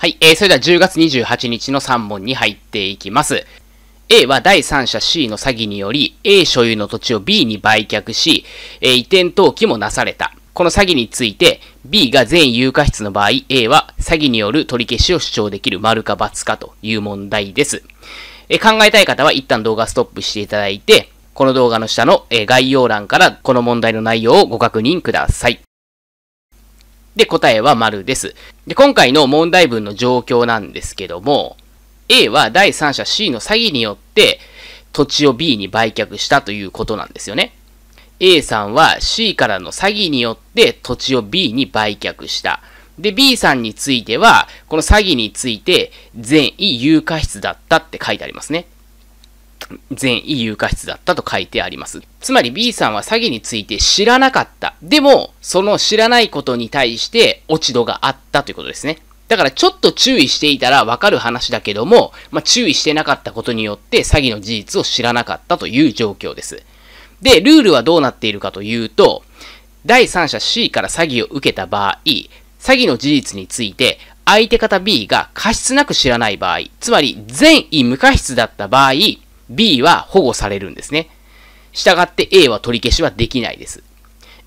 はい、えー、それでは10月28日の3問に入っていきます。A は第三者 C の詐欺により A 所有の土地を B に売却し、えー、移転登記もなされた。この詐欺について B が全有価室の場合 A は詐欺による取り消しを主張できる丸か×かという問題です。えー、考えたい方は一旦動画ストップしていただいて、この動画の下の、え概要欄からこの問題の内容をご確認ください。で、答えは丸です。で、今回の問題文の状況なんですけども、A は第三者 C の詐欺によって土地を B に売却したということなんですよね。A さんは C からの詐欺によって土地を B に売却した。で、B さんについては、この詐欺について善意有価質だったって書いてありますね。全 E 有価室だったと書いてあります。つまり B さんは詐欺について知らなかった。でも、その知らないことに対して落ち度があったということですね。だからちょっと注意していたらわかる話だけども、まあ、注意してなかったことによって詐欺の事実を知らなかったという状況です。で、ルールはどうなっているかというと、第三者 C から詐欺を受けた場合、詐欺の事実について、相手方 B が過失なく知らない場合、つまり善意無過失だった場合、B は保護されるんですね。したがって A は取り消しはできないです。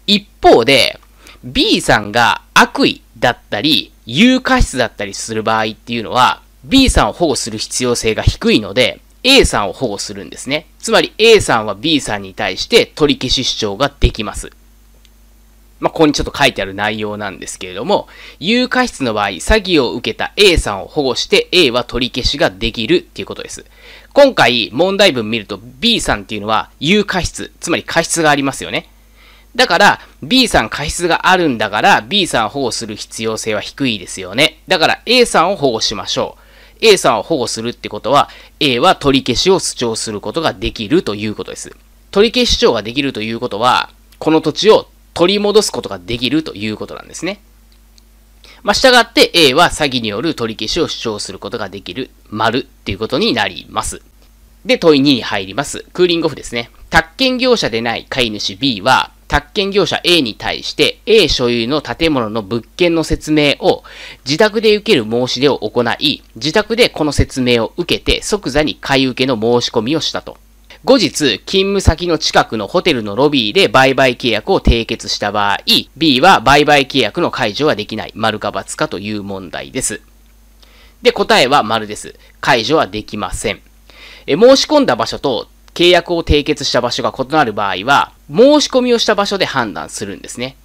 一方で、B さんが悪意だったり、有過失だったりする場合っていうのは、B さんを保護する必要性が低いので、A さんを保護するんですね。つまり A さんは B さんに対して取り消し主張ができます。まあ、ここにちょっと書いてある内容なんですけれども、有価質の場合、詐欺を受けた A さんを保護して A は取り消しができるっていうことです。今回問題文見ると B さんっていうのは有価質、つまり過失がありますよね。だから B さん過失があるんだから B さんを保護する必要性は低いですよね。だから A さんを保護しましょう。A さんを保護するってことは A は取り消しを主張することができるということです。取り消し主張ができるということはこの土地を取り戻すことができるということなんですね。まあ、従って A は詐欺による取り消しを主張することができる、丸っていうことになります。で、問い2に入ります。クーリングオフですね。宅建業者でない飼い主 B は、宅建業者 A に対して A 所有の建物の物件の説明を自宅で受ける申し出を行い、自宅でこの説明を受けて即座に買い受けの申し込みをしたと。後日、勤務先の近くのホテルのロビーで売買契約を締結した場合、B は売買契約の解除はできない。丸か×かという問題です。で、答えは丸です。解除はできません。え申し込んだ場所と契約を締結した場所が異なる場合は、申し込みをした場所で判断するんですね。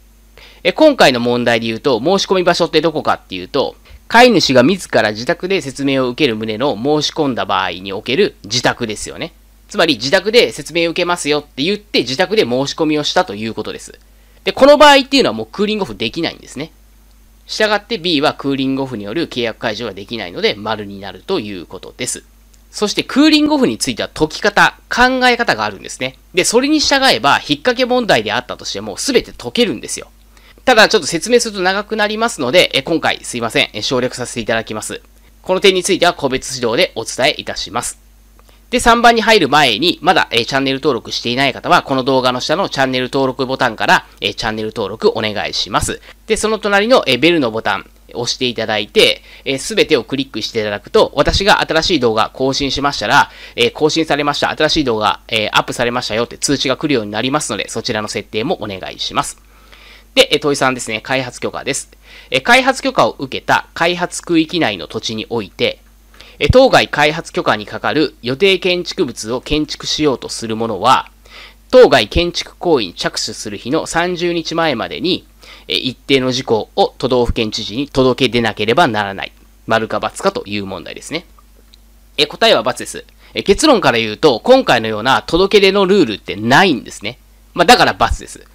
え今回の問題で言うと、申し込み場所ってどこかっていうと、飼い主が自ら自宅で説明を受ける旨の申し込んだ場合における自宅ですよね。つまり自宅で説明を受けますよって言って自宅で申し込みをしたということです。で、この場合っていうのはもうクーリングオフできないんですね。したがって B はクーリングオフによる契約解除ができないので丸になるということです。そしてクーリングオフについては解き方、考え方があるんですね。で、それに従えば引っ掛け問題であったとしても全て解けるんですよ。ただちょっと説明すると長くなりますので、え今回すいません、省略させていただきます。この点については個別指導でお伝えいたします。で、3番に入る前に、まだ、えー、チャンネル登録していない方は、この動画の下のチャンネル登録ボタンから、えー、チャンネル登録お願いします。で、その隣の、えー、ベルのボタン、押していただいて、す、え、べ、てをクリックしていただくと、私が新しい動画更新しましたら、えー、更新されました、新しい動画、えー、アップされましたよって通知が来るようになりますので、そちらの設定もお願いします。で、え問いさんですね、開発許可です。え開発許可を受けた開発区域内の土地において、当該開発許可にかかる予定建築物を建築しようとする者は、当該建築行為に着手する日の30日前までに、一定の事項を都道府県知事に届け出なければならない。丸か×かという問題ですね。え、答えは×です。え、結論から言うと、今回のような届け出のルールってないんですね。まあ、だから×です。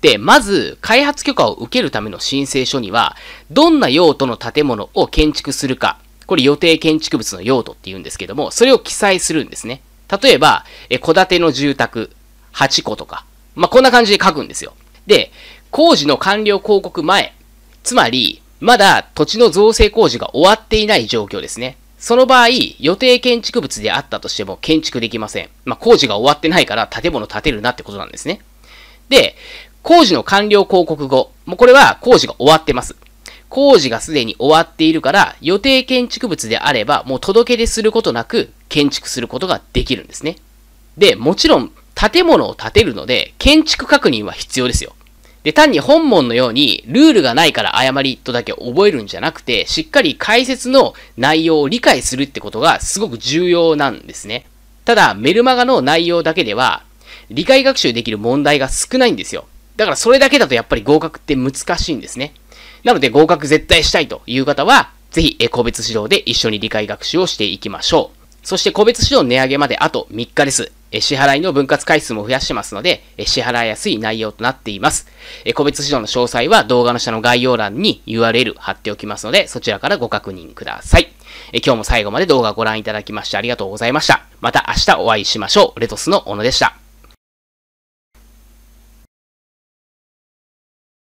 で、まず、開発許可を受けるための申請書には、どんな用途の建物を建築するか、これ予定建築物の用途って言うんですけども、それを記載するんですね。例えば、え、戸建ての住宅8個とか、まあ、こんな感じで書くんですよ。で、工事の完了広告前、つまり、まだ土地の造成工事が終わっていない状況ですね。その場合、予定建築物であったとしても建築できません。まあ、工事が終わってないから建物建てるなってことなんですね。で、工事の完了広告後、もうこれは工事が終わってます。工事がすでに終わっているから、予定建築物であれば、もう届け出することなく建築することができるんですね。で、もちろん、建物を建てるので、建築確認は必要ですよ。で、単に本門のように、ルールがないから誤りとだけ覚えるんじゃなくて、しっかり解説の内容を理解するってことがすごく重要なんですね。ただ、メルマガの内容だけでは、理解学習できる問題が少ないんですよ。だからそれだけだとやっぱり合格って難しいんですね。なので合格絶対したいという方は、ぜひ、え個別指導で一緒に理解学習をしていきましょう。そして個別指導値上げまであと3日です。支払いの分割回数も増やしてますので、支払いやすい内容となっています。個別指導の詳細は動画の下の概要欄に URL 貼っておきますので、そちらからご確認ください。今日も最後まで動画をご覧いただきましてありがとうございました。また明日お会いしましょう。レトスの小野でした。